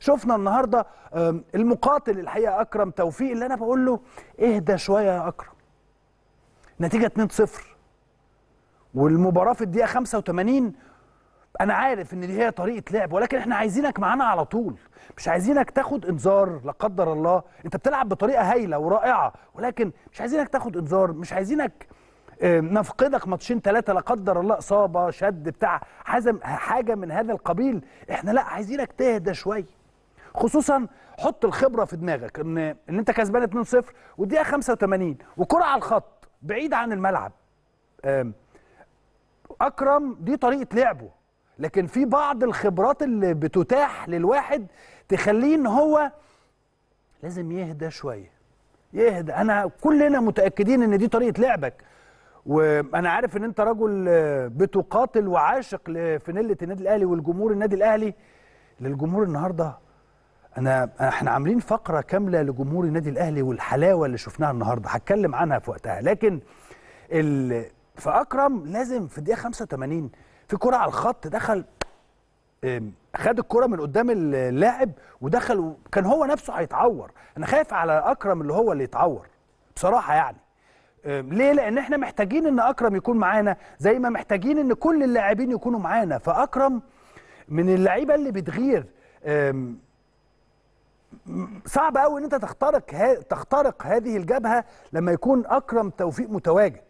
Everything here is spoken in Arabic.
شفنا النهارده المقاتل الحقيقه اكرم توفيق اللي انا بقول له اهدى شويه يا اكرم نتيجه 2-0 والمباراه في الدقيقه 85 انا عارف ان دي هي طريقه لعب ولكن احنا عايزينك معانا على طول مش عايزينك تاخد انذار لا قدر الله انت بتلعب بطريقه هايله ورائعه ولكن مش عايزينك تاخد انذار مش عايزينك نفقدك ماتشين ثلاثه لا قدر الله اصابه شد بتاع حاجه من هذا القبيل احنا لا عايزينك تهدى شويه خصوصا حط الخبره في دماغك ان ان انت كسبان 2-0 والدقيقه 85 وكره على الخط بعيد عن الملعب اكرم دي طريقه لعبه لكن في بعض الخبرات اللي بتتاح للواحد تخليه ان هو لازم يهدى شويه يهدى انا كلنا متاكدين ان دي طريقه لعبك وانا عارف ان انت رجل آه، بتقاتل وعاشق لفنله النادي الاهلي والجمهور النادي الاهلي للجمهور النهارده انا احنا عاملين فقره كامله لجمهور النادي الاهلي والحلاوه اللي شفناها النهارده هتكلم عنها في وقتها لكن ال... في اكرم لازم في الدقيقه 85 في كره على الخط دخل خد الكره من قدام اللاعب ودخل وكان هو نفسه هيتعور انا خايف على اكرم اللي هو اللي يتعور بصراحه يعني ليه لان احنا محتاجين ان اكرم يكون معانا زي ما محتاجين ان كل اللاعبين يكونوا معانا فاكرم من اللعيبه اللي بتغير صعب قوي ان انت تخترق تخترق هذه الجبهه لما يكون اكرم توفيق متواجد